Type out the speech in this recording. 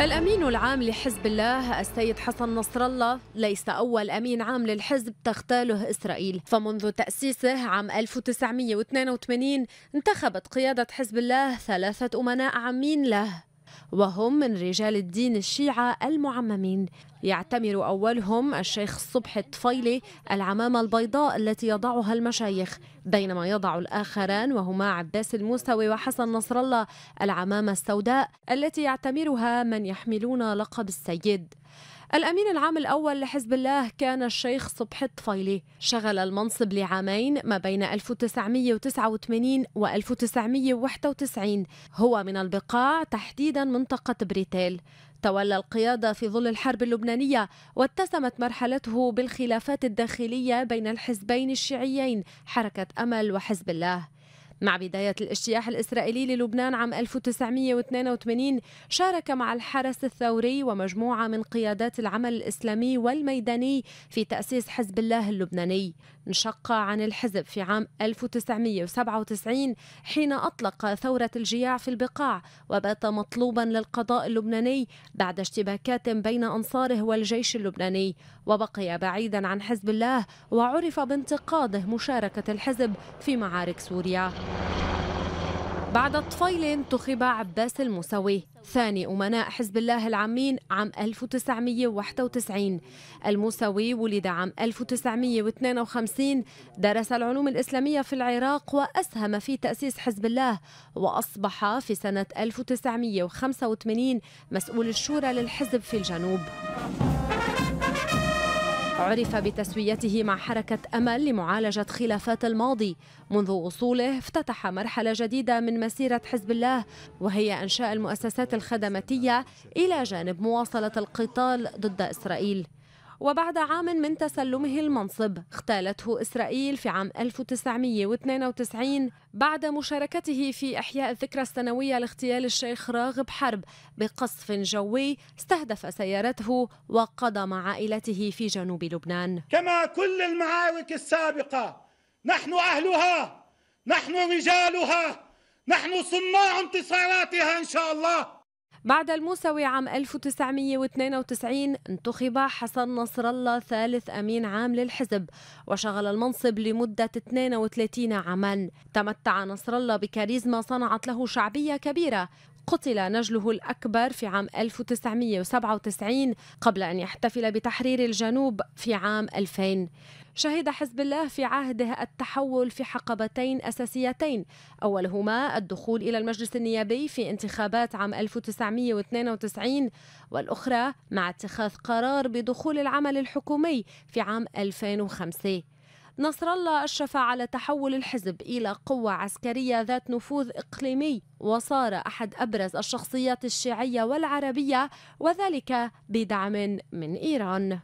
الأمين العام لحزب الله السيد حسن نصر الله ليس أول أمين عام للحزب تغتاله إسرائيل فمنذ تأسيسه عام 1982 انتخبت قيادة حزب الله ثلاثة أمناء عامين له وهم من رجال الدين الشيعة المعممين يعتمر أولهم الشيخ الصبح الطفيلي العمامة البيضاء التي يضعها المشايخ بينما يضع الآخران وهما عباس الموسوي وحسن نصر الله العمامة السوداء التي يعتمرها من يحملون لقب السيد الأمين العام الأول لحزب الله كان الشيخ صبح الطفيلي شغل المنصب لعامين ما بين 1989 و 1991 هو من البقاع تحديدا منطقة بريتيل تولى القيادة في ظل الحرب اللبنانية واتسمت مرحلته بالخلافات الداخلية بين الحزبين الشيعيين حركة أمل وحزب الله مع بداية الاجتياح الإسرائيلي للبنان عام 1982 شارك مع الحرس الثوري ومجموعة من قيادات العمل الإسلامي والميداني في تأسيس حزب الله اللبناني انشق عن الحزب في عام 1997 حين أطلق ثورة الجياع في البقاع وبات مطلوبا للقضاء اللبناني بعد اشتباكات بين أنصاره والجيش اللبناني وبقي بعيدا عن حزب الله وعرف بانتقاده مشاركة الحزب في معارك سوريا بعد طفيل انتخب عباس المساوي ثاني أمناء حزب الله العامين عام 1991 المساوي ولد عام 1952 درس العلوم الإسلامية في العراق وأسهم في تأسيس حزب الله وأصبح في سنة 1985 مسؤول الشورى للحزب في الجنوب عرف بتسويته مع حركة أمل لمعالجة خلافات الماضي منذ وصوله افتتح مرحلة جديدة من مسيرة حزب الله وهي إنشاء المؤسسات الخدماتية إلى جانب مواصلة القتال ضد إسرائيل وبعد عام من تسلمه المنصب اغتالته إسرائيل في عام 1992 بعد مشاركته في إحياء الذكرى السنوية لاغتيال الشيخ راغب حرب بقصف جوي استهدف سيارته وقضى مع عائلته في جنوب لبنان كما كل المعارك السابقة نحن أهلها نحن رجالها نحن صناع انتصاراتها إن شاء الله بعد الموسوي عام 1992 انتخب حسن نصر الله ثالث أمين عام للحزب وشغل المنصب لمدة 32 عاما تمتع نصر الله بكاريزما صنعت له شعبية كبيرة قتل نجله الأكبر في عام 1997 قبل أن يحتفل بتحرير الجنوب في عام 2000 شهد حزب الله في عهده التحول في حقبتين أساسيتين أولهما الدخول إلى المجلس النيابي في انتخابات عام 1992 والأخرى مع اتخاذ قرار بدخول العمل الحكومي في عام 2005 نصر الله أشرف على تحول الحزب إلى قوة عسكرية ذات نفوذ إقليمي وصار أحد أبرز الشخصيات الشيعية والعربية وذلك بدعم من إيران